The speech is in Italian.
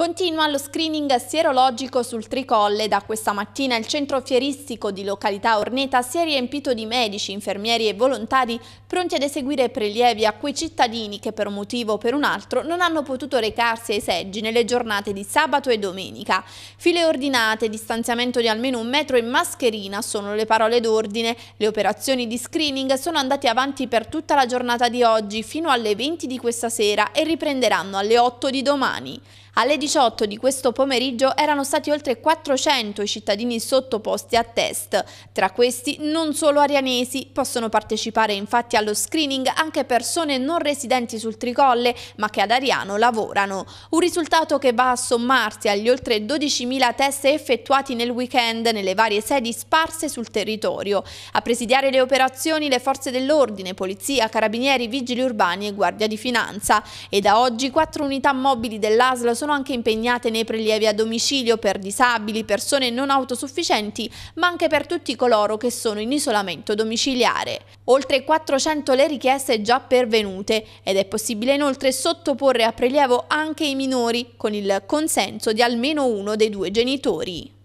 Continua lo screening sierologico sul Tricolle. Da questa mattina il centro fieristico di località Orneta si è riempito di medici, infermieri e volontari pronti ad eseguire prelievi a quei cittadini che per un motivo o per un altro non hanno potuto recarsi ai seggi nelle giornate di sabato e domenica. File ordinate, distanziamento di almeno un metro e mascherina sono le parole d'ordine. Le operazioni di screening sono andate avanti per tutta la giornata di oggi fino alle 20 di questa sera e riprenderanno alle 8 di domani. Alle 18 18 di questo pomeriggio erano stati oltre 400 i cittadini sottoposti a test. Tra questi non solo arianesi, possono partecipare infatti allo screening anche persone non residenti sul Tricolle ma che ad Ariano lavorano. Un risultato che va a sommarsi agli oltre 12.000 test effettuati nel weekend nelle varie sedi sparse sul territorio. A presidiare le operazioni le forze dell'ordine, polizia, carabinieri, vigili urbani e guardia di finanza. E da oggi quattro unità mobili dell'ASL sono anche anche impegnate nei prelievi a domicilio per disabili, persone non autosufficienti, ma anche per tutti coloro che sono in isolamento domiciliare. Oltre 400 le richieste già pervenute ed è possibile inoltre sottoporre a prelievo anche i minori con il consenso di almeno uno dei due genitori.